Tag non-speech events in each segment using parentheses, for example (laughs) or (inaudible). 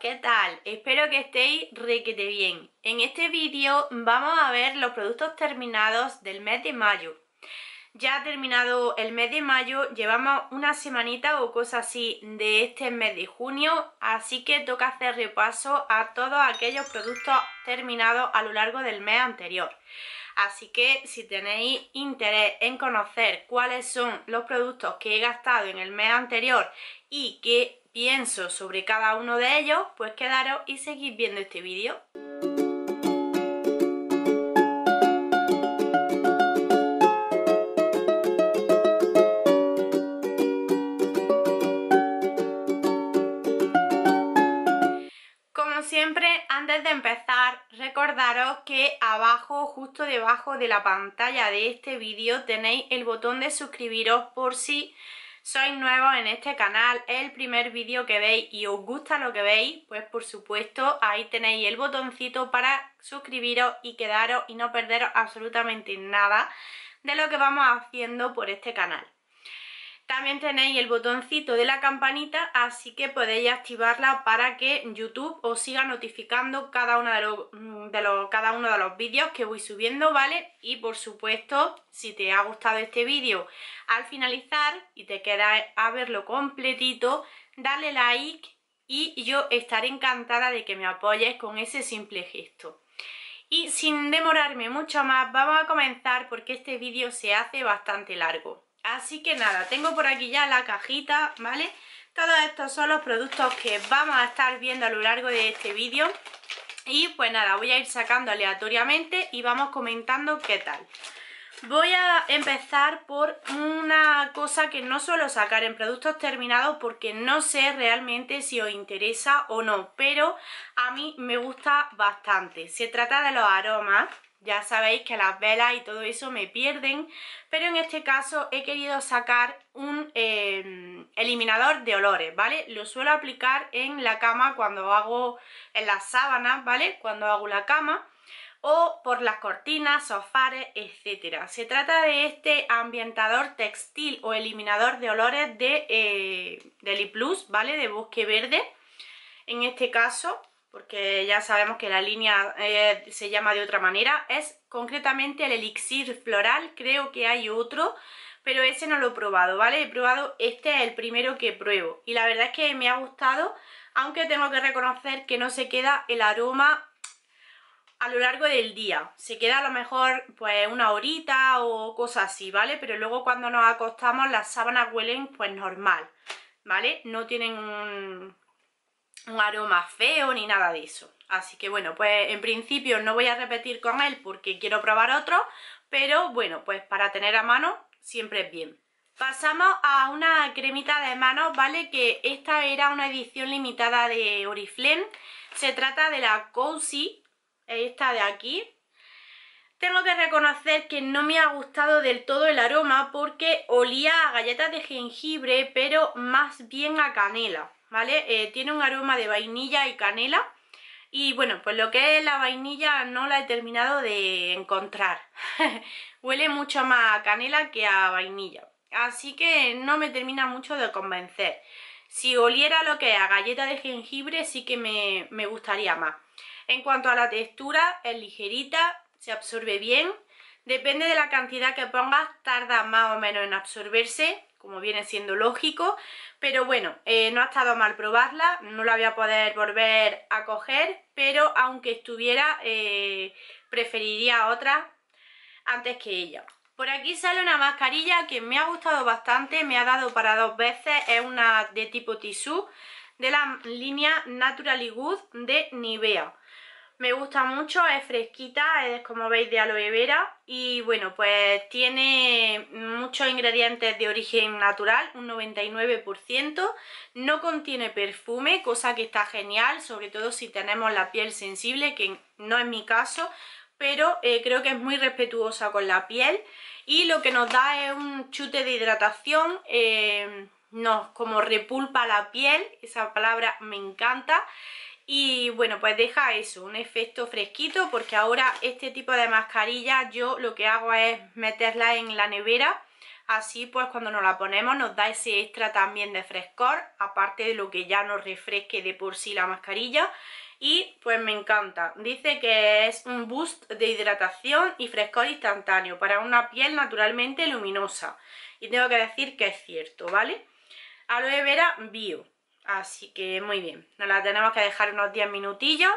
¿qué tal? Espero que estéis requete bien. En este vídeo vamos a ver los productos terminados del mes de mayo. Ya ha terminado el mes de mayo, llevamos una semanita o cosa así de este mes de junio, así que toca hacer repaso a todos aquellos productos terminados a lo largo del mes anterior. Así que si tenéis interés en conocer cuáles son los productos que he gastado en el mes anterior y que pienso sobre cada uno de ellos, pues quedaros y seguid viendo este vídeo. Como siempre, antes de empezar, recordaros que abajo, justo debajo de la pantalla de este vídeo, tenéis el botón de suscribiros por si sois nuevos en este canal, es el primer vídeo que veis y os gusta lo que veis, pues por supuesto ahí tenéis el botoncito para suscribiros y quedaros y no perderos absolutamente nada de lo que vamos haciendo por este canal. También tenéis el botoncito de la campanita, así que podéis activarla para que YouTube os siga notificando mm, cada, uno de los vídeos que voy subiendo, ¿vale? Y por supuesto, si te ha gustado este vídeo al finalizar y te queda a verlo completito, dale like y yo estaré encantada de que me apoyes con ese simple gesto. Y sin demorarme mucho más, vamos a comenzar porque este vídeo se hace bastante largo. Así que nada, tengo por aquí ya la cajita, ¿vale? Todos estos son los productos que vamos a estar viendo a lo largo de este vídeo. Y pues nada, voy a ir sacando aleatoriamente y vamos comentando qué tal. Voy a empezar por una cosa que no suelo sacar en productos terminados porque no sé realmente si os interesa o no, pero a mí me gusta bastante. Se trata de los aromas ya sabéis que las velas y todo eso me pierden, pero en este caso he querido sacar un em, eliminador de olores, ¿vale? Lo suelo aplicar en la cama cuando hago, en las sábanas, ¿vale? Cuando hago la cama o por las cortinas, sofares, etc. Se trata de este ambientador textil o eliminador de olores de, eh, Plus, ¿vale? De bosque verde, en este caso, porque ya sabemos que la línea eh, se llama de otra manera, es concretamente el elixir floral, creo que hay otro, pero ese no lo he probado, ¿vale? He probado, este es el primero que pruebo y la verdad es que me ha gustado, aunque tengo que reconocer que no se queda el aroma a lo largo del día. Se queda a lo mejor pues una horita o cosas así, ¿vale? Pero luego cuando nos acostamos las sábanas huelen pues normal, ¿vale? No tienen un aroma feo ni nada de eso. Así que bueno, pues en principio no voy a repetir con él porque quiero probar otro, pero bueno, pues para tener a mano siempre es bien. Pasamos a una cremita de manos, ¿vale? Que esta era una edición limitada de Oriflame. Se trata de la Cozy, esta de aquí. Tengo que reconocer que no me ha gustado del todo el aroma porque olía a galletas de jengibre, pero más bien a canela. ¿vale? Eh, tiene un aroma de vainilla y canela y bueno, pues lo que es la vainilla no la he terminado de encontrar (laughs) huele mucho más a canela que a vainilla así que no me termina mucho de convencer si oliera lo que es a galleta de jengibre sí que me, me gustaría más en cuanto a la textura, es ligerita, se absorbe bien Depende de la cantidad que pongas, tarda más o menos en absorberse como viene siendo lógico, pero bueno, eh, no ha estado mal probarla, no la voy a poder volver a coger, pero aunque estuviera, eh, preferiría otra antes que ella. Por aquí sale una mascarilla que me ha gustado bastante, me ha dado para dos veces, es una de tipo tisú, de la línea Naturally Good de Nivea me gusta mucho, es fresquita, es como veis de aloe vera y bueno, pues tiene muchos ingredientes de origen natural, un 99%, no contiene perfume, cosa que está genial, sobre todo si tenemos la piel sensible, que no es mi caso, pero eh, creo que es muy respetuosa con la piel y lo que nos da es un chute de hidratación, eh, nos como repulpa la piel, esa palabra me encanta y bueno pues deja eso, un efecto fresquito porque ahora este tipo de mascarilla yo lo que hago es meterla en la nevera así pues cuando nos la ponemos nos da ese extra también de frescor aparte de lo que ya nos refresque de por sí la mascarilla y pues me encanta, dice que es un boost de hidratación y frescor instantáneo para una piel naturalmente luminosa y tengo que decir que es cierto, ¿vale? Aloe vera bio Así que muy bien, nos la tenemos que dejar unos 10 minutillos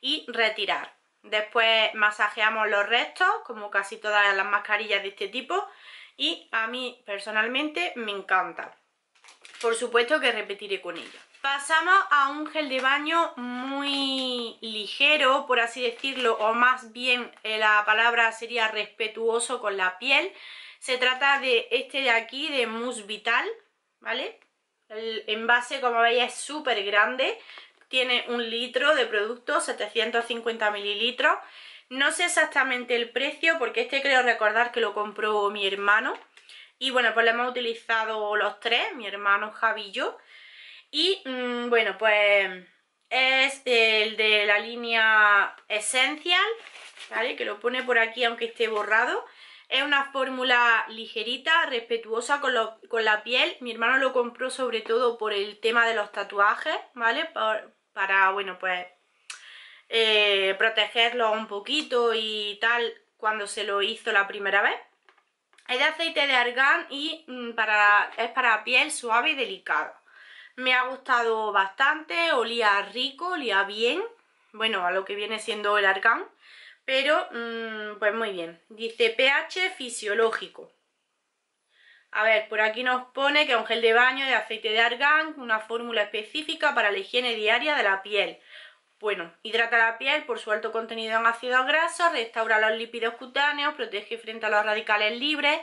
y retirar. Después masajeamos los restos, como casi todas las mascarillas de este tipo, y a mí personalmente me encanta. Por supuesto que repetiré con ella. Pasamos a un gel de baño muy ligero, por así decirlo, o más bien eh, la palabra sería respetuoso con la piel. Se trata de este de aquí, de Mousse Vital, ¿vale? El envase, como veis, es súper grande. Tiene un litro de producto, 750 mililitros. No sé exactamente el precio porque este creo recordar que lo compró mi hermano. Y bueno, pues lo hemos utilizado los tres, mi hermano Javi y yo. Y mm, bueno, pues es el de la línea Essential, ¿vale? Que lo pone por aquí aunque esté borrado. Es una fórmula ligerita, respetuosa con, la piel. Mi hermano lo compró sobre todo por el tema de los tatuajes, ¿vale? para, bueno, pues eh, protegerlo un poquito y tal cuando se lo hizo la primera vez. Es de aceite de argán y mm, para, es para piel suave y delicada. Me ha gustado bastante, olía rico, olía bien, bueno, a lo que viene siendo el argán. Pero, mm, pues muy bien. Dice pH fisiológico. A ver, por aquí nos pone que un gel de baño de aceite de argán, una fórmula específica para la higiene diaria de la piel. Bueno, hidrata la piel por su alto contenido en ácidos grasos, restaura los lípidos cutáneos, protege frente a los radicales libres,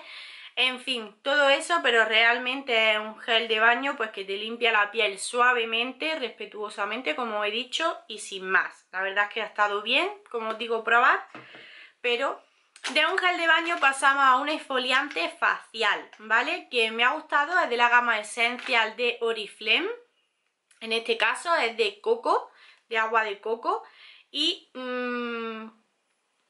en fin, todo eso, pero realmente es un gel de baño pues que te limpia la piel suavemente, respetuosamente, como he dicho, y sin más. La verdad es que ha estado bien, como os digo, probar, pero de un gel de baño pasamos a un exfoliante facial, ¿vale? Que me ha gustado, es de la gama esencial de Oriflame. En este caso es de coco, de agua de coco. Y mm,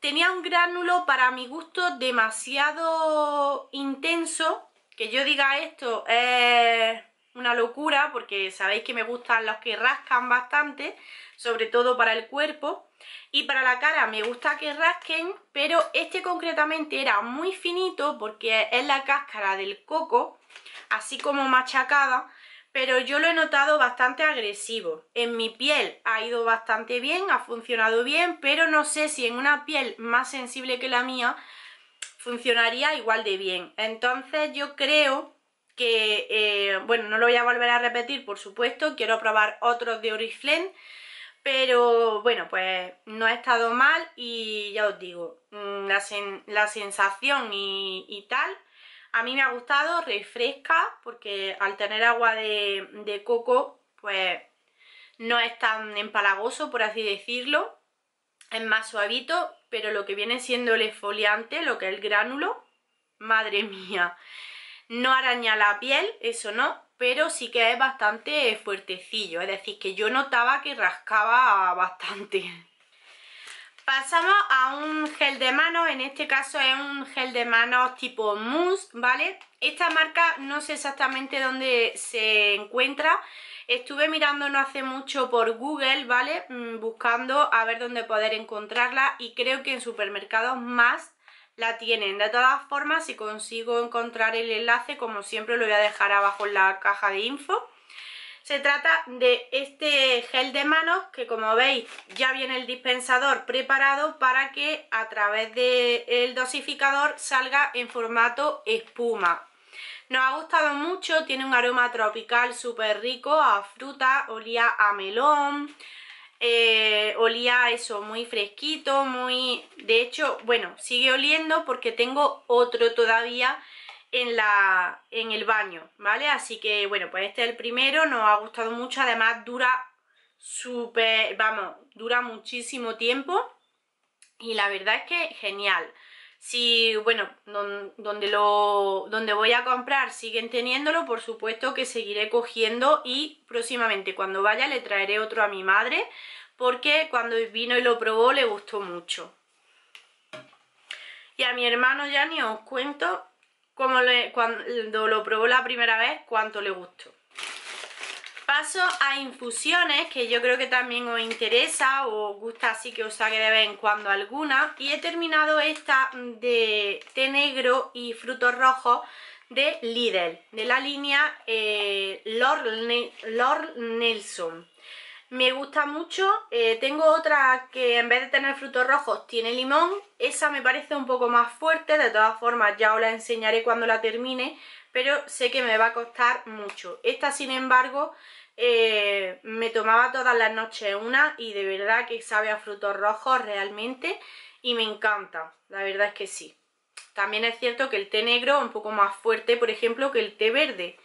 tenía un gránulo para mi gusto demasiado intenso, que yo diga esto es una locura porque sabéis que me gustan los que rascan bastante, sobre todo para el cuerpo y para la cara me gusta que rasquen, pero este concretamente era muy finito porque es la cáscara del coco, así como machacada pero yo lo he notado bastante agresivo. En mi piel ha ido bastante bien, ha funcionado bien, pero no sé si en una piel más sensible que la mía funcionaría igual de bien. Entonces yo creo que, eh, bueno, no lo voy a volver a repetir, por supuesto, quiero probar otros de Oriflame, pero bueno, pues no ha estado mal y ya os digo, mm, la, sensación y tal a mí me ha gustado, refresca, porque al tener agua de, coco, pues no es tan empalagoso, por así decirlo. Es más suavito, pero lo que viene siendo el esfoliante, lo que es el gránulo, madre mía. No araña la piel, eso no, pero sí que es bastante fuertecillo. Es decir, que yo notaba que rascaba bastante. Pasamos a un gel de manos, en este caso es un gel de manos tipo mousse, ¿vale? Esta marca no sé exactamente dónde se encuentra, estuve mirando no hace mucho por Google, ¿vale? Mm, buscando a ver dónde poder encontrarla y creo que en supermercados más la tienen. De todas formas, si consigo encontrar el enlace, como siempre lo voy a dejar abajo en la caja de info. Se trata de este gel de manos que como veis ya viene el dispensador preparado para que a través del dosificador salga en formato espuma. Nos ha gustado mucho, tiene un aroma tropical súper rico a fruta, olía a melón, eh, olía eso, muy fresquito, muy... De hecho, bueno, sigue oliendo porque tengo otro todavía en, la, en el baño, ¿vale? Así que, bueno, pues este es el primero, nos ha gustado mucho, además dura súper, vamos, dura muchísimo tiempo y la verdad es que genial. Si, bueno, donde, lo, donde voy a comprar siguen teniéndolo, por supuesto que seguiré cogiendo y próximamente cuando vaya le traeré otro a mi madre porque cuando vino y lo probó le gustó mucho. Y a mi hermano ya ni os cuento cuando lo probó la primera vez, cuánto le gustó. Paso a infusiones, que yo creo que también os interesa o gusta así que os saque de vez en cuando alguna. Y he terminado esta de té negro y frutos rojos de Lidl, de la línea eh, Lord Nelson me gusta mucho, eh, tengo otra que en vez de tener frutos rojos tiene limón, esa me parece un poco más fuerte, de todas formas ya os la enseñaré cuando la termine, pero sé que me va a costar mucho. Esta sin embargo eh, me tomaba todas las noches una y de verdad que sabe a frutos rojos realmente y me encanta, la verdad es que sí. También es cierto que el té negro es un poco más fuerte, por ejemplo, que el té verde,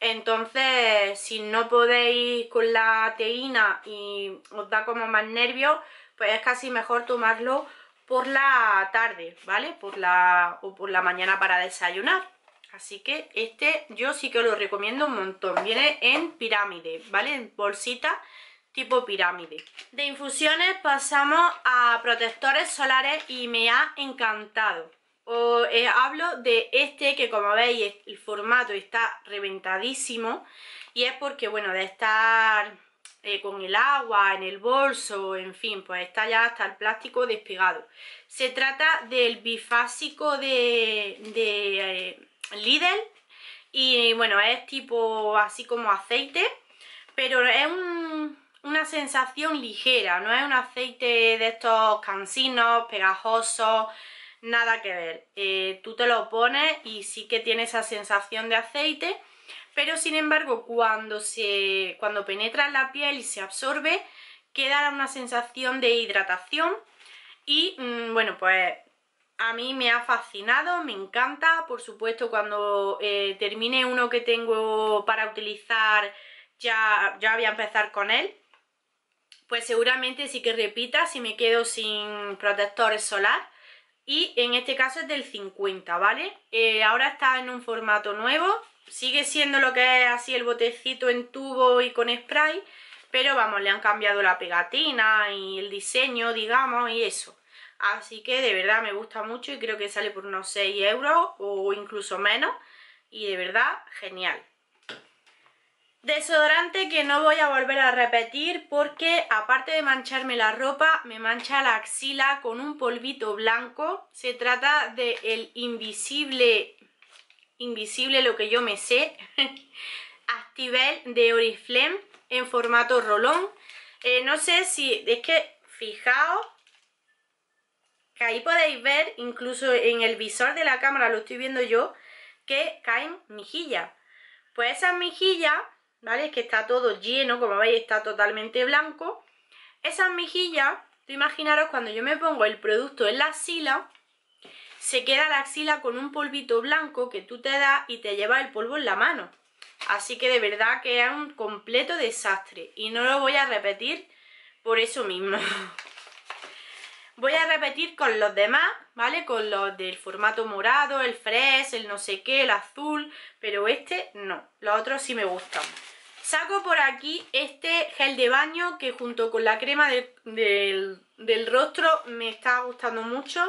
entonces, si no podéis con la teína y os da como más nervios, pues es casi mejor tomarlo por la tarde, ¿vale? Por la, o por la mañana para desayunar. Así que este yo sí que lo recomiendo un montón. Viene en pirámide, ¿vale? En bolsita tipo pirámide. De infusiones pasamos a protectores solares y me ha encantado. Eh, hablo de este que como veis el formato está reventadísimo y es porque bueno de estar eh, con el agua en el bolso, en fin, pues está ya hasta el plástico despegado. Se trata del bifásico de, de eh, Lidl y bueno es tipo así como aceite pero es una sensación ligera, no es un aceite de estos cansinos, pegajosos nada que ver. Eh, tú te lo pones y sí que tiene esa sensación de aceite, pero sin embargo cuando, se, cuando penetra en la piel y se absorbe, queda una sensación de hidratación y mm, bueno, pues a mí me ha fascinado, me encanta. Por supuesto, cuando eh, termine uno que tengo para utilizar, ya, ya voy a empezar con él. Pues seguramente sí que repita si me quedo sin protectores solar y en este caso es del 50, ¿vale? Eh, ahora está en un formato nuevo, sigue siendo lo que es así el botecito en tubo y con spray, pero vamos, le han cambiado la pegatina y el diseño, digamos, y eso. Así que de verdad me gusta mucho y creo que sale por unos 6 euros o incluso menos. Y de verdad, genial. Desodorante que no voy a volver a repetir porque aparte de mancharme la ropa, me mancha la axila con un polvito blanco. Se trata del el invisible, invisible lo que yo me sé, (laughs) Activel de Oriflame en formato rolón. Eh, no sé si, es que fijaos que ahí podéis ver, incluso en el visor de la cámara lo estoy viendo yo, que caen mejillas. Pues esas mejillas ¿vale? Es que está todo lleno, como veis está totalmente blanco. Esas mejillas, tú imaginaros cuando yo me pongo el producto en la axila, se queda la axila con un polvito blanco que tú te das y te lleva el polvo en la mano. Así que de verdad que es un completo desastre y no lo voy a repetir por eso mismo. (laughs) voy a repetir con los demás, ¿vale? Con los del formato morado, el fresh, el no sé qué, el azul, pero este no, los otros sí me gustan. Saco por aquí este gel de baño que junto con la crema del, del rostro me está gustando mucho.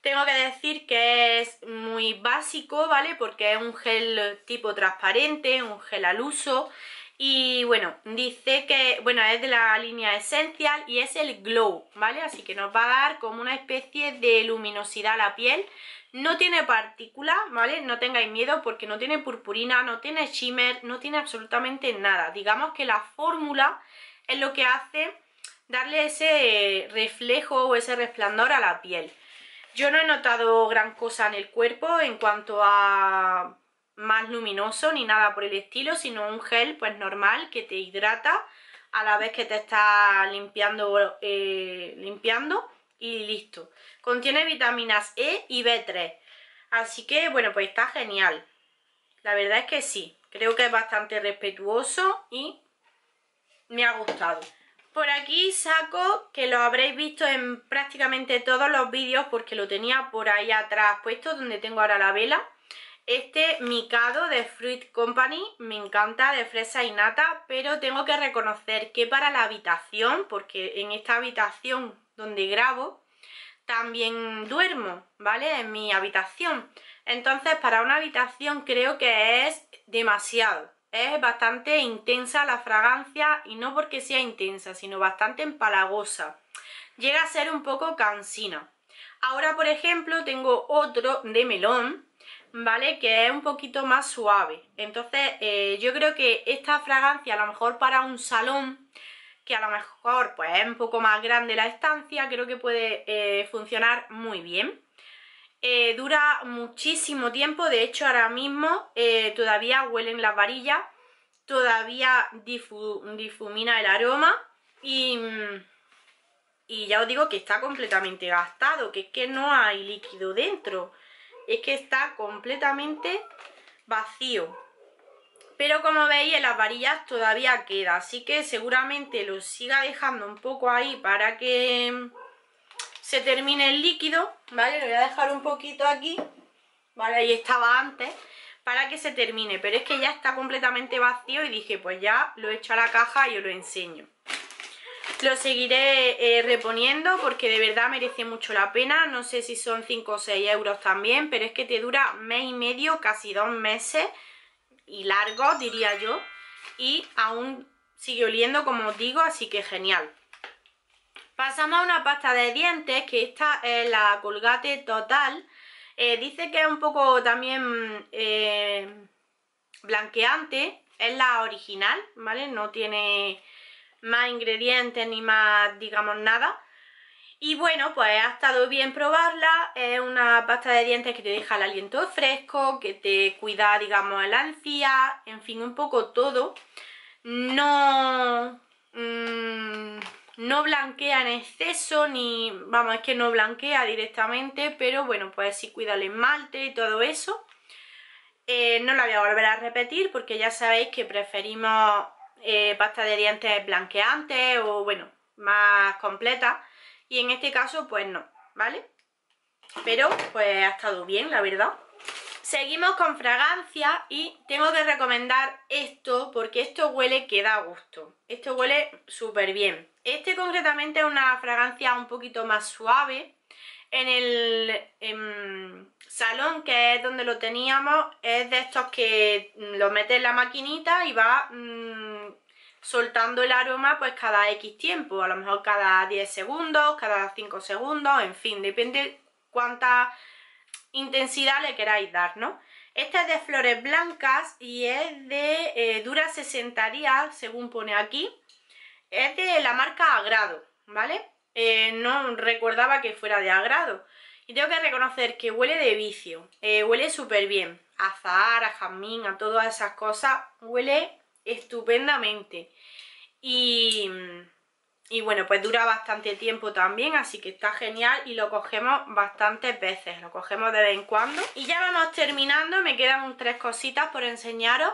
Tengo que decir que es muy básico, ¿vale? Porque es un gel tipo transparente, un gel al uso. Y bueno, dice que, bueno, es de la línea Essential y es el Glow, ¿vale? Así que nos va a dar como una especie de luminosidad a la piel. No tiene partícula, ¿vale? No tengáis miedo porque no tiene purpurina, no tiene shimmer, no tiene absolutamente nada. Digamos que la fórmula es lo que hace darle ese reflejo o ese resplandor a la piel. Yo no he notado gran cosa en el cuerpo en cuanto a más luminoso ni nada por el estilo, sino un gel pues normal que te hidrata a la vez que te está limpiando, eh, limpiando y listo. Contiene vitaminas E y B3. Así que, bueno, pues está genial. La verdad es que sí. Creo que es bastante respetuoso y me ha gustado. Por aquí saco, que lo habréis visto en prácticamente todos los vídeos porque lo tenía por ahí atrás puesto, donde tengo ahora la vela. Este micado de Fruit Company me encanta, de fresa y nata, pero tengo que reconocer que para la habitación, porque en esta habitación donde grabo, también duermo, ¿vale? En mi habitación. Entonces, para una habitación creo que es demasiado. Es bastante intensa la fragancia y no porque sea intensa, sino bastante empalagosa. Llega a ser un poco cansina. Ahora, por ejemplo, tengo otro de melón, ¿vale? Que es un poquito más suave. Entonces, eh, yo creo que esta fragancia, a lo mejor para un salón, que a lo mejor pues es un poco más grande la estancia, creo que puede eh, funcionar muy bien. Eh, dura muchísimo tiempo, de hecho ahora mismo eh, todavía huelen las varillas, todavía difumina el aroma y, mm, y ya os digo que está completamente gastado, que es que no hay líquido dentro, es que está completamente vacío pero como veis en las varillas todavía queda, así que seguramente lo siga dejando un poco ahí para que se termine el líquido, ¿vale? Lo voy a dejar un poquito aquí, ¿vale? Ahí estaba antes, para que se termine, pero es que ya está completamente vacío y dije, pues ya lo he hecho a la caja y os lo enseño. Lo seguiré eh, reponiendo porque de verdad merece mucho la pena, no sé si son 5 o 6 euros también, pero es que te dura mes y medio, casi dos meses, y largo, diría yo. Y aún sigue oliendo, como os digo, así que genial. Pasamos a una pasta de dientes, que esta es la Colgate Total. Eh, dice que es un poco también eh, blanqueante, es la original, ¿vale? No tiene más ingredientes ni más, digamos, nada. Y bueno, pues ha estado bien probarla, es una pasta de dientes que te deja el aliento fresco, que te cuida, digamos, la encía, en fin, un poco todo. No... Mm, no blanquea en exceso, ni... vamos, es que no blanquea directamente, pero bueno, pues sí cuida el esmalte y todo eso. Eh, no la voy a volver a repetir porque ya sabéis que preferimos eh, pasta de dientes blanqueantes o bueno, más completa y en este caso pues no, ¿vale? Pero pues ha estado bien, la verdad. Seguimos con fragancia y tengo que recomendar esto porque esto huele que da gusto. Esto huele súper bien. Este concretamente es una fragancia un poquito más suave. En el salón, que es donde lo teníamos, es de estos que lo metes en la maquinita y va mm, soltando el aroma pues cada X tiempo, a lo mejor cada 10 segundos, cada 5 segundos, en fin, depende cuánta intensidad le queráis dar, ¿no? Esta es de flores blancas y es de, eh, dura 60 días, según pone aquí. Es de la marca Agrado, ¿vale? Eh, no recordaba que fuera de Agrado. Y tengo que reconocer que huele de vicio, eh, huele súper bien. A azahar, a jazmín, a todas esas cosas, huele estupendamente. Y, y bueno, pues dura bastante tiempo también, así que está genial y lo cogemos bastantes veces, lo cogemos de vez en cuando. Y ya vamos terminando, me quedan tres cositas por enseñaros.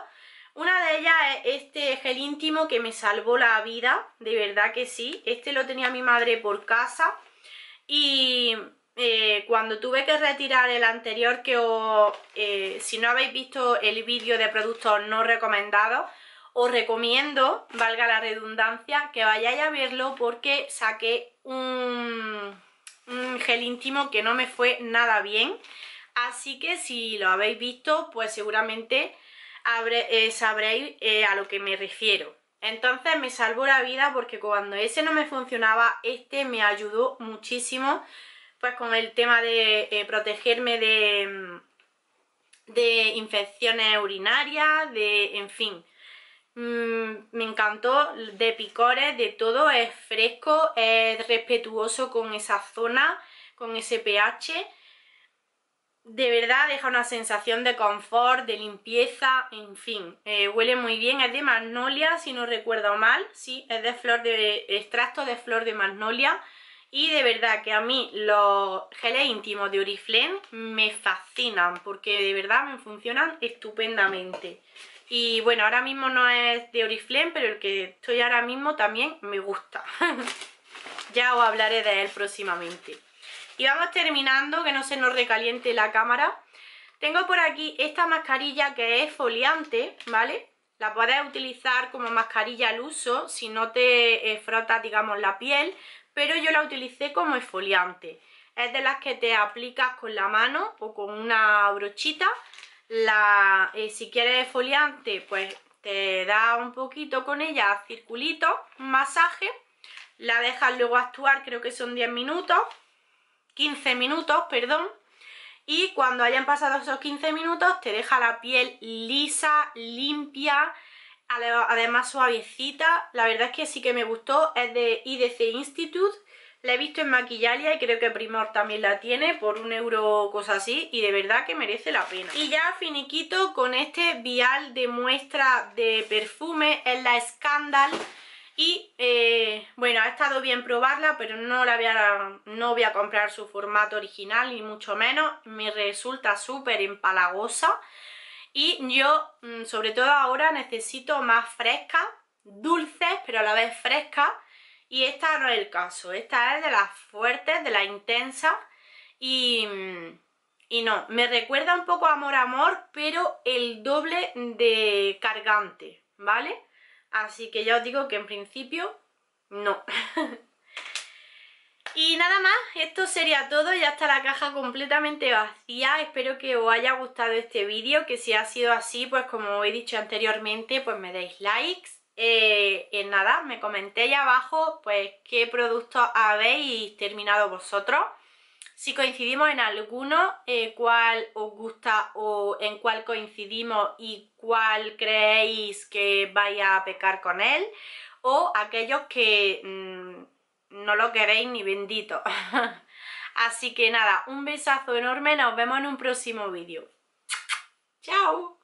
Una de ellas es este gel íntimo que me salvó la vida, de verdad que sí. Este lo tenía mi madre por casa y eh, cuando tuve que retirar el anterior, que os, eh, si no habéis visto el vídeo de productos no recomendados, os recomiendo, valga la redundancia, que vayáis a verlo porque saqué un, gel íntimo que no me fue nada bien. Así que si lo habéis visto, pues seguramente eh, sabréis eh, a lo que me refiero. Entonces me salvó la vida porque cuando ese no me funcionaba, este me ayudó muchísimo pues con el tema de eh, protegerme de, de infecciones urinarias, de, en fin, Mm, me encantó, de picores, de todo, es fresco, es respetuoso con esa zona, con ese pH. De verdad deja una sensación de confort, de limpieza, en fin, eh, huele muy bien, es de magnolia si no recuerdo mal, sí, es de flor de extracto de flor de magnolia y de verdad que a mí los geles íntimos de Oriflame me fascinan porque de verdad me funcionan estupendamente. Y bueno, ahora mismo no es de Oriflame, pero el que estoy ahora mismo también me gusta. (laughs) ya os hablaré de él próximamente. Y vamos terminando, que no se nos recaliente la cámara. Tengo por aquí esta mascarilla que es foliante, ¿vale? La puedes utilizar como mascarilla al uso, si no te frota, eh, frotas, digamos, la piel, pero yo la utilicé como esfoliante. Es de las que te aplicas con la mano o con una brochita la, eh, si quieres foliante, pues te da un poquito con ella, circulito, masaje, la dejas luego actuar, creo que son 10 minutos, 15 minutos, perdón, y cuando hayan pasado esos 15 minutos te deja la piel lisa, limpia, además suavecita, la verdad es que sí que me gustó, es de IDC Institute, la he visto en Maquillalia y creo que Primor también la tiene por un euro o cosa así y de verdad que merece la pena. Y ya finiquito con este vial de muestra de perfume, es la Scandal. Y eh, bueno, ha estado bien probarla, pero no, la voy a, no voy a comprar su formato original, ni mucho menos. Me resulta súper empalagosa. Y yo, mm, sobre todo ahora, necesito más fresca, dulces, pero a la vez fresca, y esta no es el caso, esta es de las fuertes, de las intensas y, y no, me recuerda un poco a Amor Amor, pero el doble de cargante, ¿vale? Así que ya os digo que en principio no. (laughs) Y nada más, esto sería todo, ya está la caja completamente vacía, espero que os haya gustado este vídeo, que si ha sido así, pues como he dicho anteriormente, pues me deis likes en eh, nada, me comentéis abajo pues qué productos habéis terminado vosotros. Si coincidimos en alguno, eh, cuál os gusta o en cuál coincidimos y cuál creéis que vaya a pecar con él. O aquellos que mm, no lo queréis ni bendito. (laughs) Así que nada, un besazo enorme, nos vemos en un próximo vídeo. ¡Chao!